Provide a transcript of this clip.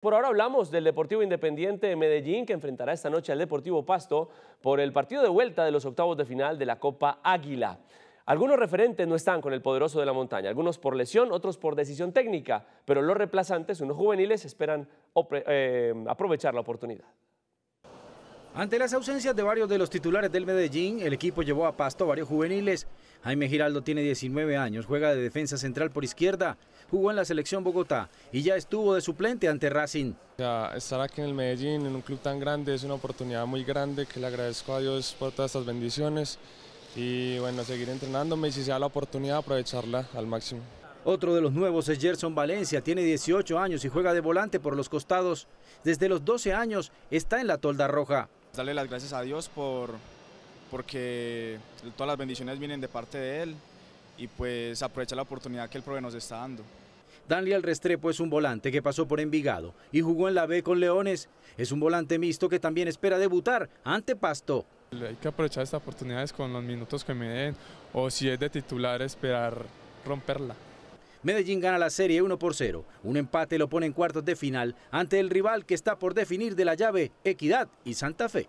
Por ahora hablamos del Deportivo Independiente de Medellín que enfrentará esta noche al Deportivo Pasto por el partido de vuelta de los octavos de final de la Copa Águila. Algunos referentes no están con el poderoso de la montaña, algunos por lesión, otros por decisión técnica, pero los reemplazantes, unos juveniles, esperan eh, aprovechar la oportunidad. Ante las ausencias de varios de los titulares del Medellín, el equipo llevó a pasto varios juveniles. Jaime Giraldo tiene 19 años, juega de defensa central por izquierda, jugó en la selección Bogotá y ya estuvo de suplente ante Racing. estar aquí en el Medellín, en un club tan grande, es una oportunidad muy grande que le agradezco a Dios por todas estas bendiciones y bueno, seguir entrenándome y si se da la oportunidad aprovecharla al máximo. Otro de los nuevos es Gerson Valencia, tiene 18 años y juega de volante por los costados. Desde los 12 años está en la tolda roja. Darle las gracias a Dios por, porque todas las bendiciones vienen de parte de Él y pues aprovecha la oportunidad que el PROVE nos está dando. Daniel Restrepo es un volante que pasó por Envigado y jugó en la B con Leones. Es un volante mixto que también espera debutar ante Pasto. Hay que aprovechar esta oportunidades con los minutos que me den o si es de titular esperar romperla. Medellín gana la serie 1 por 0. Un empate lo pone en cuartos de final ante el rival que está por definir de la llave Equidad y Santa Fe.